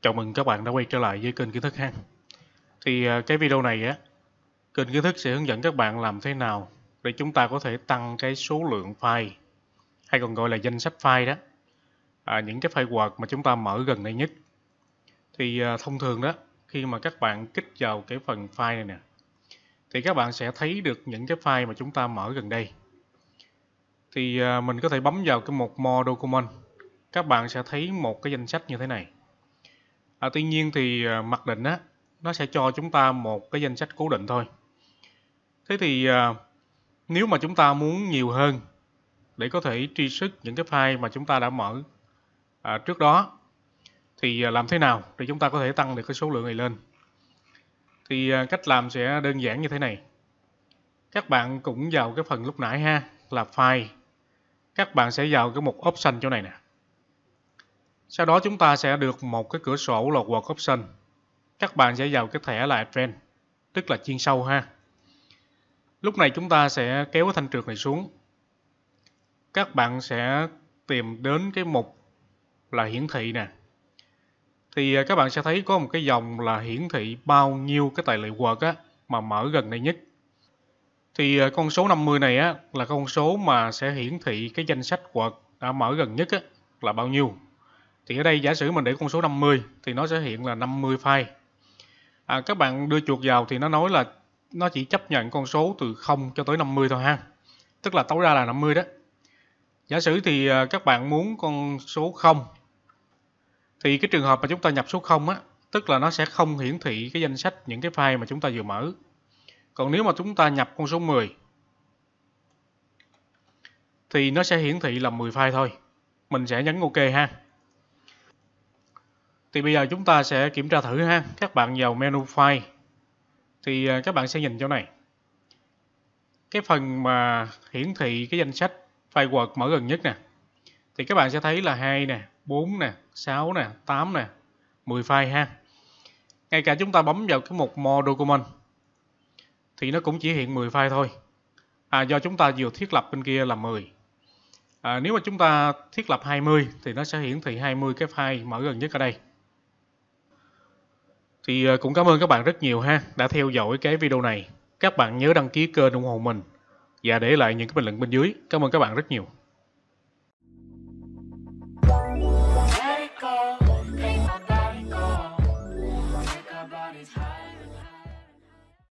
Chào mừng các bạn đã quay trở lại với kênh Kiến thức Han. Thì à, cái video này á, kênh Kiến thức sẽ hướng dẫn các bạn làm thế nào để chúng ta có thể tăng cái số lượng file hay còn gọi là danh sách file đó. À, những cái file Word mà chúng ta mở gần đây nhất. Thì à, thông thường đó, khi mà các bạn kích vào cái phần file này nè, thì các bạn sẽ thấy được những cái file mà chúng ta mở gần đây thì à, mình có thể bấm vào cái mục More Document các bạn sẽ thấy một cái danh sách như thế này à, tuy nhiên thì à, mặc định á nó sẽ cho chúng ta một cái danh sách cố định thôi thế thì à, nếu mà chúng ta muốn nhiều hơn để có thể truy xuất những cái file mà chúng ta đã mở à, trước đó thì làm thế nào để chúng ta có thể tăng được cái số lượng này lên thì cách làm sẽ đơn giản như thế này các bạn cũng vào cái phần lúc nãy ha là file các bạn sẽ vào cái mục option chỗ này nè sau đó chúng ta sẽ được một cái cửa sổ là Work Option. Các bạn sẽ vào cái thẻ là Advent, tức là chuyên sâu ha. Lúc này chúng ta sẽ kéo cái thanh trượt này xuống. Các bạn sẽ tìm đến cái mục là hiển thị nè. Thì à, các bạn sẽ thấy có một cái dòng là hiển thị bao nhiêu cái tài liệu Word á, mà mở gần đây nhất thì à, con số 50 này á là con số mà sẽ hiển thị cái danh sách quật đã mở gần nhất á, là bao nhiêu thì ở đây giả sử mình để con số 50 thì nó sẽ hiện là 50 file à, các bạn đưa chuột vào thì nó nói là nó chỉ chấp nhận con số từ 0 cho tới 50 thôi ha tức là tối ra là 50 đó giả sử thì à, các bạn muốn con số 0 thì cái trường hợp mà chúng ta nhập số 0 á tức là nó sẽ không hiển thị cái danh sách những cái file mà chúng ta vừa mở còn nếu mà chúng ta nhập con số 10 thì nó sẽ hiển thị là 10 file thôi. Mình sẽ nhấn OK ha. Thì bây giờ chúng ta sẽ kiểm tra thử ha. Các bạn vào menu file thì à, các bạn sẽ nhìn chỗ này. Cái phần mà hiển thị cái danh sách file Word mở gần nhất nè. Thì các bạn sẽ thấy là 2 nè, 4 nè, 6 nè, 8 nè, 10 file ha. Ngay cả chúng ta bấm vào cái mục More Document thì nó cũng chỉ hiện 10 file thôi à, do chúng ta vừa thiết lập bên kia là 10 à, nếu mà chúng ta thiết lập 20 thì nó sẽ hiển thị 20 cái file mở gần nhất ở đây thì à, cũng cảm ơn các bạn rất nhiều ha đã theo dõi cái video này các bạn nhớ đăng ký kênh ủng hộ mình và để lại những cái bình luận bên dưới cảm ơn các bạn rất nhiều high.